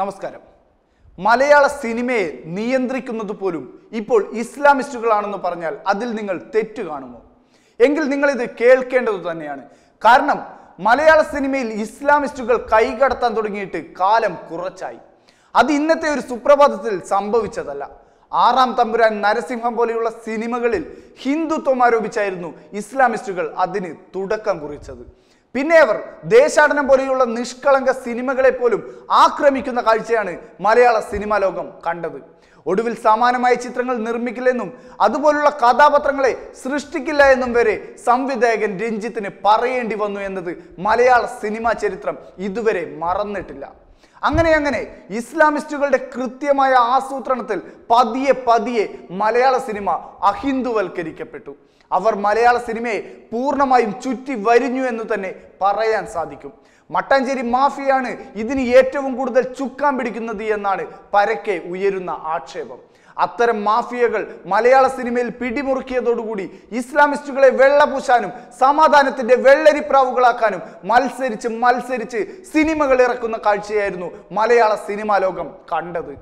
നമസ്കാരം മലയാള സിനിമയെ നിയന്ത്രിക്കുന്നത് പോലും ഇപ്പോൾ ഇസ്ലാമിസ്റ്റുകളാണെന്ന് പറഞ്ഞാൽ അതിൽ നിങ്ങൾ തെറ്റ് കാണുമോ എങ്കിൽ നിങ്ങൾ ഇത് കേൾക്കേണ്ടത് തന്നെയാണ് കാരണം മലയാള സിനിമയിൽ ഇസ്ലാമിസ്റ്റുകൾ കൈകടത്താൻ തുടങ്ങിയിട്ട് കാലം കുറച്ചായി അത് ഇന്നത്തെ ഒരു സുപ്രഭാതത്തിൽ സംഭവിച്ചതല്ല ആറാം തമ്പുരാൻ നരസിംഹം പോലെയുള്ള സിനിമകളിൽ ഹിന്ദുത്വം ആരോപിച്ചായിരുന്നു ഇസ്ലാമിസ്റ്റുകൾ അതിന് തുടക്കം കുറിച്ചത് പിന്നെ അവർ ദേശാടനം പോലെയുള്ള നിഷ്കളങ്ക സിനിമകളെ പോലും ആക്രമിക്കുന്ന കാഴ്ചയാണ് മലയാള സിനിമാ ലോകം കണ്ടത് ഒടുവിൽ സമാനമായ ചിത്രങ്ങൾ നിർമ്മിക്കില്ലെന്നും അതുപോലുള്ള കഥാപാത്രങ്ങളെ സൃഷ്ടിക്കില്ല എന്നും വരെ സംവിധായകൻ രഞ്ജിത്തിന് പറയേണ്ടി വന്നു എന്നത് മലയാള സിനിമാ ചരിത്രം ഇതുവരെ മറന്നിട്ടില്ല അങ്ങനെ അങ്ങനെ ഇസ്ലാമിസ്റ്റുകളുടെ കൃത്യമായ ആസൂത്രണത്തിൽ പതിയെ പതിയെ മലയാള സിനിമ അഹിന്ദുവൽക്കരിക്കപ്പെട്ടു അവർ മലയാള സിനിമയെ പൂർണ്ണമായും ചുറ്റി വരിഞ്ഞു എന്ന് തന്നെ പറയാൻ സാധിക്കും മട്ടാഞ്ചേരി മാഫിയാണ് ഇതിന് ഏറ്റവും കൂടുതൽ ചുക്കാൻ പിടിക്കുന്നത് എന്നാണ് പരക്കെ ഉയരുന്ന ആക്ഷേപം അത്തരം മാഫിയകൾ മലയാള സിനിമയിൽ പിടിമുറുക്കിയതോടുകൂടി ഇസ്ലാമിസ്റ്റുകളെ വെള്ളപൂശാനും സമാധാനത്തിന്റെ വെള്ളരിപ്രാവുകളാക്കാനും മത്സരിച്ച് മത്സരിച്ച് സിനിമകൾ ഇറക്കുന്ന കാഴ്ചയായിരുന്നു മലയാള സിനിമാ ലോകം കണ്ടത്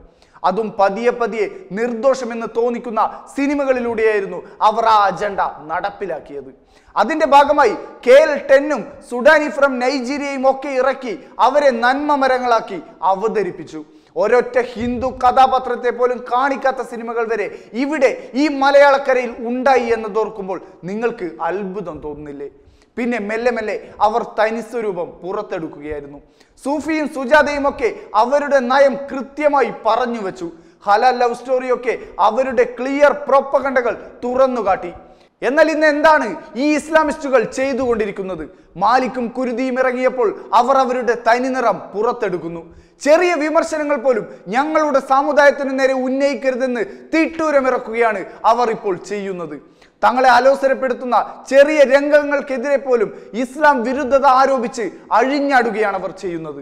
അതും പതിയെ പതിയെ നിർദോഷമെന്ന് തോന്നിക്കുന്ന സിനിമകളിലൂടെയായിരുന്നു അവർ ആ അജണ്ട നടപ്പിലാക്കിയത് അതിന്റെ ഭാഗമായി കെ എൽ ടെന്നും സുഡാനി ഫ്രം നൈജീരിയയും ഒക്കെ ഇറക്കി അവരെ നന്മ മരങ്ങളാക്കി അവതരിപ്പിച്ചു ഒരൊറ്റ ഹിന്ദു കഥാപാത്രത്തെ പോലും കാണിക്കാത്ത സിനിമകൾ വരെ ഇവിടെ ഈ മലയാളക്കരയിൽ ഉണ്ടായി എന്നതോർക്കുമ്പോൾ നിങ്ങൾക്ക് അത്ഭുതം തോന്നുന്നില്ലേ പിന്നെ മെല്ലെ മെല്ലെ അവർ തനിസ്വരൂപം പുറത്തെടുക്കുകയായിരുന്നു സൂഫിയും സുജാതയും ഒക്കെ അവരുടെ നയം കൃത്യമായി പറഞ്ഞു വെച്ചു ഹല ലവ് സ്റ്റോറിയൊക്കെ അവരുടെ ക്ലിയർ പ്രൊപ്പകണ്ടകൾ തുറന്നു കാട്ടി എന്നാൽ ഇന്ന് എന്താണ് ഈ ഇസ്ലാമിസ്റ്റുകൾ ചെയ്തുകൊണ്ടിരിക്കുന്നത് മാലിക്കും കുരുതിയും ഇറങ്ങിയപ്പോൾ അവർ അവരുടെ തനിനിറം പുറത്തെടുക്കുന്നു ചെറിയ വിമർശനങ്ങൾ പോലും ഞങ്ങളുടെ സമുദായത്തിന് നേരെ ഉന്നയിക്കരുതെന്ന് തീട്ടൂരമിറക്കുകയാണ് അവർ ഇപ്പോൾ ചെയ്യുന്നത് തങ്ങളെ അലോസരപ്പെടുത്തുന്ന ചെറിയ രംഗങ്ങൾക്കെതിരെ പോലും ഇസ്ലാം വിരുദ്ധത ആരോപിച്ച് അഴിഞ്ഞാടുകയാണ് അവർ ചെയ്യുന്നത്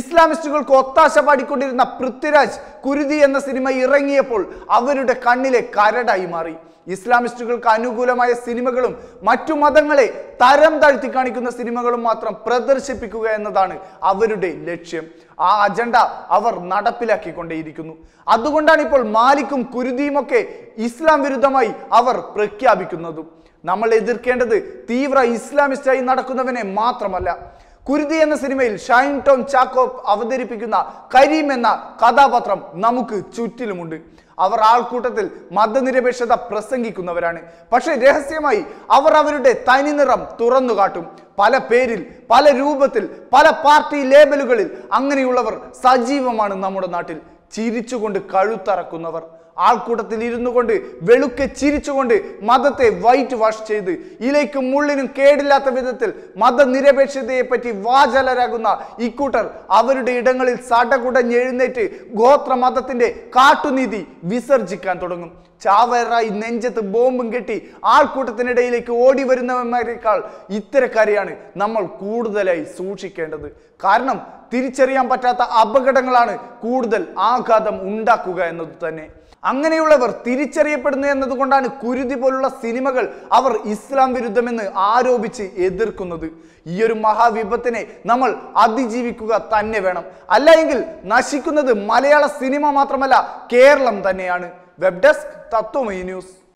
ഇസ്ലാമിസ്റ്റുകൾക്ക് ഒത്താശ പാടിക്കൊണ്ടിരുന്ന പൃഥ്വിരാജ് കുരുതി എന്ന സിനിമ ഇറങ്ങിയപ്പോൾ അവരുടെ കണ്ണിലെ കരടായി മാറി ഇസ്ലാമിസ്റ്റുകൾക്ക് അനുകൂലമായ സിനിമകളും മറ്റു മതങ്ങളെ തരം താഴ്ത്തി കാണിക്കുന്ന സിനിമകളും മാത്രം പ്രദർശിപ്പിക്കുക എന്നതാണ് അവരുടെ ലക്ഷ്യം ആ അജണ്ട അവർ നടപ്പിലാക്കിക്കൊണ്ടേയിരിക്കുന്നു അതുകൊണ്ടാണ് ഇപ്പോൾ മാലിക്കും കുരുതിയുമൊക്കെ ഇസ്ലാം വിരുദ്ധമായി അവർ പ്രഖ്യാപിക്കുന്നതും നമ്മൾ എതിർക്കേണ്ടത് തീവ്ര ഇസ്ലാമിസ്റ്റായി നടക്കുന്നവനെ മാത്രമല്ല കുരുതി എന്ന സിനിമയിൽ ഷൈൻ ടോം ചാക്കോ അവതരിപ്പിക്കുന്ന കരീം എന്ന കഥാപാത്രം നമുക്ക് ചുറ്റിലുമുണ്ട് അവർ ആൾക്കൂട്ടത്തിൽ മതനിരപേക്ഷത പ്രസംഗിക്കുന്നവരാണ് പക്ഷേ രഹസ്യമായി അവർ അവരുടെ തനിനിറം തുറന്നു കാട്ടും പല പേരിൽ പല രൂപത്തിൽ പല പാർട്ടി ലേബലുകളിൽ അങ്ങനെയുള്ളവർ സജീവമാണ് നമ്മുടെ നാട്ടിൽ ചിരിച്ചുകൊണ്ട് കഴുത്തറക്കുന്നവർ ആൾക്കൂട്ടത്തിൽ ഇരുന്നു കൊണ്ട് വെളുക്കെ ചിരിച്ചുകൊണ്ട് മതത്തെ വൈറ്റ് വാഷ് ചെയ്ത് ഇലയ്ക്കും മുള്ളിനും കേടില്ലാത്ത വിധത്തിൽ മതനിരപേക്ഷതയെ പറ്റി വാചലരാകുന്ന ഇക്കൂട്ടർ അവരുടെ ഇടങ്ങളിൽ എഴുന്നേറ്റ് ഗോത്ര മതത്തിന്റെ കാട്ടുനീതി വിസർജിക്കാൻ തുടങ്ങും ചാവേറായി നെഞ്ചത്ത് ബോംബും കെട്ടി ആൾക്കൂട്ടത്തിനിടയിലേക്ക് ഓടി വരുന്നവന്മാരെക്കാൾ ഇത്തരക്കാരെയാണ് നമ്മൾ കൂടുതലായി സൂക്ഷിക്കേണ്ടത് കാരണം തിരിച്ചറിയാൻ പറ്റാത്ത അപകടങ്ങളാണ് കൂടുതൽ ആഘാതം ഉണ്ടാക്കുക എന്നത് തന്നെ അങ്ങനെയുള്ളവർ തിരിച്ചറിയപ്പെടുന്നു എന്നതുകൊണ്ടാണ് കുരുതി പോലുള്ള സിനിമകൾ അവർ ഇസ്ലാം വിരുദ്ധമെന്ന് ആരോപിച്ച് എതിർക്കുന്നത് ഈ ഒരു മഹാവിപത്തിനെ നമ്മൾ അതിജീവിക്കുക തന്നെ വേണം അല്ല നശിക്കുന്നത് മലയാള സിനിമ മാത്രമല്ല കേരളം തന്നെയാണ് വെബ് ഡെസ്ക് തത്വമൈ ന്യൂസ്